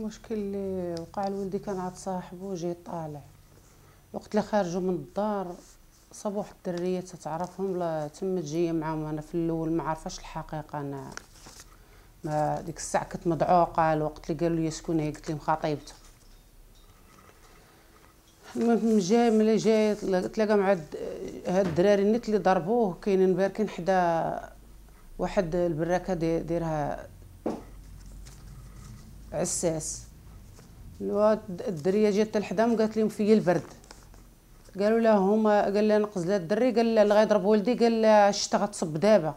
المشكل اللي وقع لولدي كان عاد صاحبه جاي طالع وقت اللي خارجوا من الدار صبوا واحد الدريه تتعرفهم لا تما تجي معاهم انا في الاول ما عرفاش الحقيقه انا ما ديك الساعه كنت مدعوقه الوقت اللي قالوا لي سكون هي قلت لهم خطيبته المهم جاي ملي جاي تلاقى مع هاد الدراري نيت اللي ضربوه كاينين باركين حدا واحد البراكه ديرها عساس الواد الدريه جات لحدام قالت لهم فيا البرد قالوا له هما قال لها نقز لها الدري قال لها اللي غيضرب ولدي قال لها الشتا غتصب دابا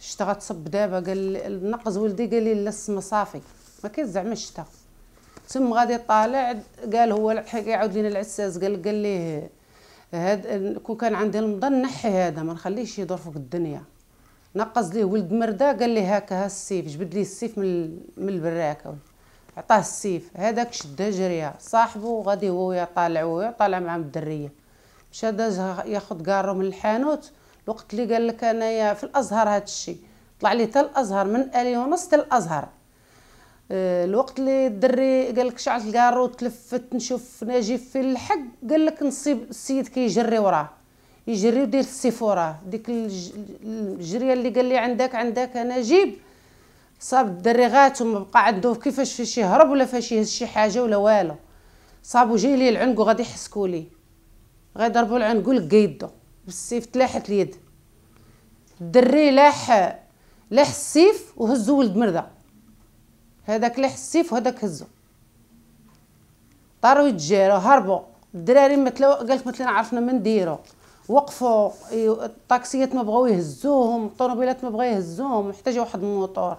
الشتا غتصب دابا قال نقز ولدي قال لي لا السما صافي ما كاين زعما الشتا تم غادي طالع قال هو الحق يعاود لينا العساس قال قال ليه هاد كون كان عندي المضن نحي هذا ما نخليهش يدور فوق الدنيا نقز ليه ولد مرده قال ليه ها السيف جبد ليه السيف من من البراكه عطاه السيف هذاك شد جريه صاحبه غادي هو يطالع وهو طالع مع الدريه مشى داز ياخد قارو من الحانوت الوقت اللي قال لك انايا في الازهر هذا الشيء طلع لي حتى الازهر من الي ونص حتى الازهر آه، الوقت اللي الدري قال لك شعلت القارو تلفت نشوف ناجي في الحق قال لك نصيب السيد كيجري وراه يجري ودير السيفورا ديك الجريه اللي قال لي عندك عندك انا جيب صاب الدري غاتهم بقى عنده كيفاش فاش يهرب ولا فاش يهز شي حاجه ولا والو صابو جاي لي العنق وغادي يحسكوا لي غيضربوا العنق ولك يدو بالسيف تلاحت اليد الدري لاح لاح السيف وهزو ولد مرده هذاك لاح السيف وهذاك هزو طاروا يتجاروا هربوا الدراري مثلا قالك مثلا عرفنا ما نديرو وقفوا الطاكسيات ما بغاو يهزوهم الطوموبيلات ما بغاو يهزوهم محتاجه واحد الموطور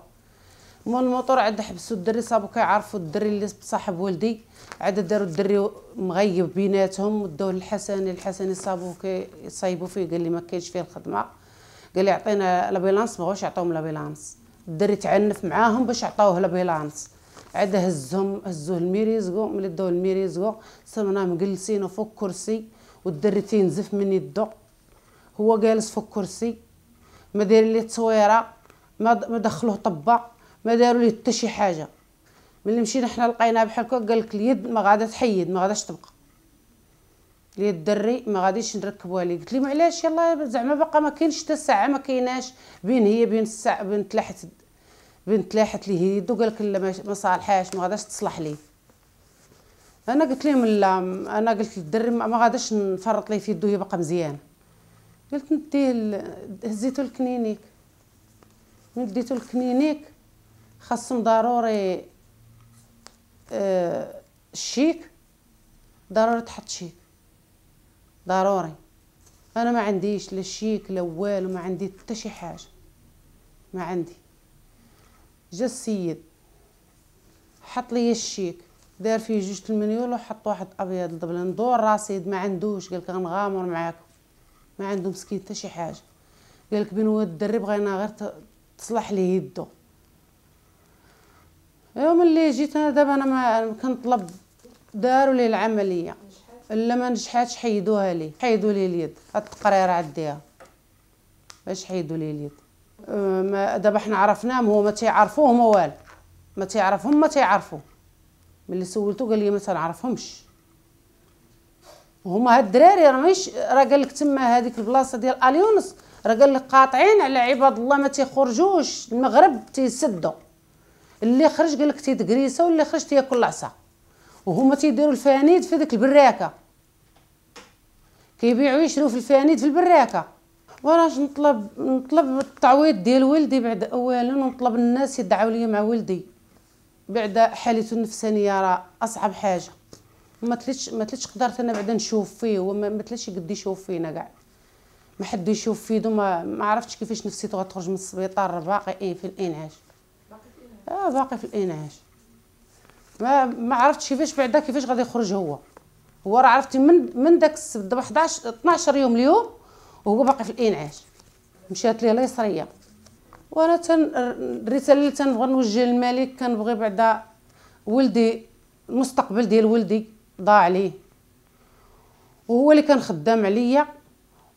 من الموطور عاد حبسوا الدري صابو كيعرفوا الدري اللي صاحب والدي عاد داروا الدري مغيب بيناتهم ودوه للحسني الحسني صابو كيصايبوا فيه قال لي ما كاينش فيه الخدمه قال لي عطينا لابيلانس ما بغاوش يعطيهم لابيلانس الدري تعنف معاهم باش عطاوه لابيلانس عاد هزهم هزوه الميريزكو ملي داو الميريزكو صرنا مجلسين فوق كرسي والدري تينزف من يدو هو جالس في الكرسي ما داير لي تصويره ما دخلوه طبه ما داروا لي حتى شي حاجه ملي مشينا حنا لقيناه بحال هكا قال لك اليد ما غادا تحيد ما غاداش تبقى لي الدري ما غاديش نركبوها ليه قلت لي علاش يلا زعما باقا ما كاينش حتى الساعه ما كايناش بين هي بين الساعه بين تلاحت بين تلاحت ليه يدو قال لك لا ما صالحاش ما غاداش تصلح ليه انا قلت لهم لا انا قلت للدري ما غاداش نفرط ليه في يدو يبقى مزيان قلت نديه هزيتو الكنينيك من ديتو للكلينيك خاصهم ضروري آه الشيك ضروري تحط شيك ضروري انا ما عنديش لا شيك لا والو ما عندي حتى شي حاجه ما عندي جا السيد حط لي الشيك دار فيه جوج تلمنيول وحط واحد ابيض الدبل ندور راسيد ما عندوش قالك غنغامر معاكم ما عنده مسكين حتى شي حاجه قالك بين هو الدري بغينا غير تصلح ليه يدو يوم أيوة، اللي جيت انا دابا انا ما كنطلب داروا لي العمليه الا ما نجحاتش حيدوها لي حيدوا لي اليد التقرير عديها باش حيدوا لي اليد أه، دابا حنا عرفناهم هو ما تيعرفوه ما والو ما تيعرفهم ما تيعرفوه من اللي سولته قال لي ما تنعرفهمش وهما هاد الدراري راه ماشي راه قال لك تما هذيك البلاصه ديال اليونس راه قال لك قاطعين على عباد الله ما تيخرجوش المغرب تيسدوا اللي خرج قال لك تيدكريسه واللي خرج تياكل العصا وهما تيديروا الفانيد في ديك البراكه كيبيعوا يشرو في الفانيد في البراكه وانا نطلب نطلب التعويض ديال ولدي بعد اولا ونطلب الناس يدعوا لي مع ولدي بعد حالته النفسانيه راه اصعب حاجه ما تلتش ما تلتش قدرت انا بعدا نشوف فيه وما تلتش قد يشوف فينا كاع ما حد يشوف فيه يدو ما, ما عرفتش كيفاش نفسيته غتخرج من السبيطار باقي إيه في الانعاش اه باقي في الانعاش ما ما عرفتش كيفاش بعدا كيفاش غادي يخرج هو هو راه عرفتي من من داك السبت 11 12 يوم اليوم وهو باقي في الانعاش مشات ليه اليسريه وانا تن الرساله اللي تنبغي نوجه للملك كنبغي بعدا ولدي المستقبل ديال ولدي ضاع ليه وهو اللي كان خدام عليا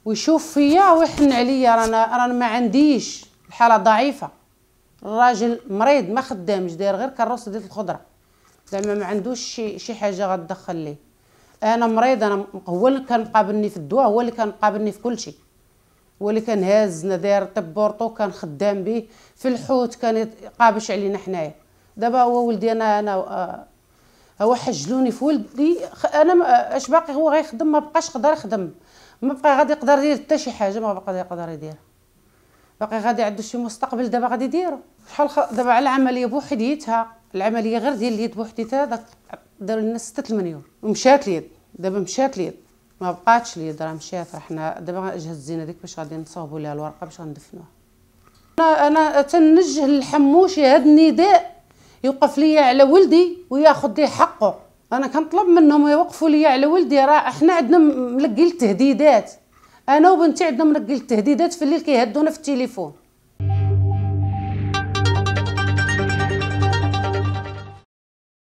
ويشوف فيا ويحن عليا رانا رانا ما عنديش الحاله ضعيفه الراجل مريض ما خدامش داير غير كروسه ديال الخضره زعما ما عندوش شي شي حاجه غتدخل ليه انا مريض انا هو اللي كان مقابلني في الدواء هو اللي كان مقابلني في كل شيء واللي كان هازنا داير طب بورطو كان خدام به في الحوت كان يقابش علينا حنايا دابا هو ولدي انا انا آه، هو حجلوني في ولدي انا اش باقي هو غيخدم ما بقاش قدر يخدم ما بقى غادي يقدر يدير حتى شي حاجه ما بقى يقدر يدير باقي غادي عنده شي مستقبل دابا غادي يديرو شحال دابا على العمليه بوحديتها العمليه غير ديال اليد بوحديتها داروا لنا 6 مليون ومشات اليد دابا مشات اليد ما بقاتش درام مشات رحنا دابا جهز الزينه ديك باش غادي نصاوبوا ليها الورقه باش غندفنوها انا انا تنجه للحموشي هذا النداء يوقف ليا على ولدي وياخذ ليه حقه انا كنطلب منهم يوقفوا ليا على ولدي راه حنا عندنا ملقي التهديدات انا وبنتي عندنا ملقي التهديدات في الليل كيهدونا في التليفون